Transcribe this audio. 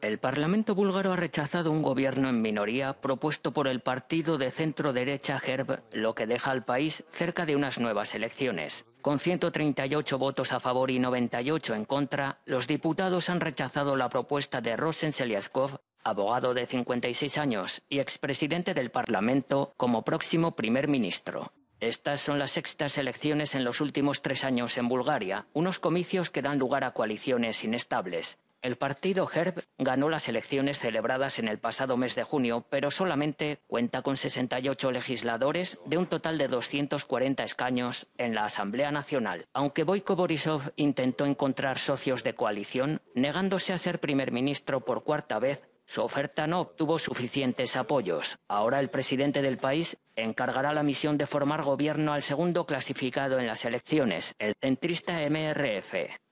El Parlamento búlgaro ha rechazado un gobierno en minoría propuesto por el partido de centro derecha Herb, lo que deja al país cerca de unas nuevas elecciones. Con 138 votos a favor y 98 en contra, los diputados han rechazado la propuesta de Rosen Seliaskov, abogado de 56 años y expresidente del Parlamento, como próximo primer ministro. Estas son las sextas elecciones en los últimos tres años en Bulgaria, unos comicios que dan lugar a coaliciones inestables. El partido Herb ganó las elecciones celebradas en el pasado mes de junio, pero solamente cuenta con 68 legisladores de un total de 240 escaños en la Asamblea Nacional. Aunque Boiko Borisov intentó encontrar socios de coalición, negándose a ser primer ministro por cuarta vez, su oferta no obtuvo suficientes apoyos. Ahora el presidente del país encargará la misión de formar gobierno al segundo clasificado en las elecciones, el centrista MRF.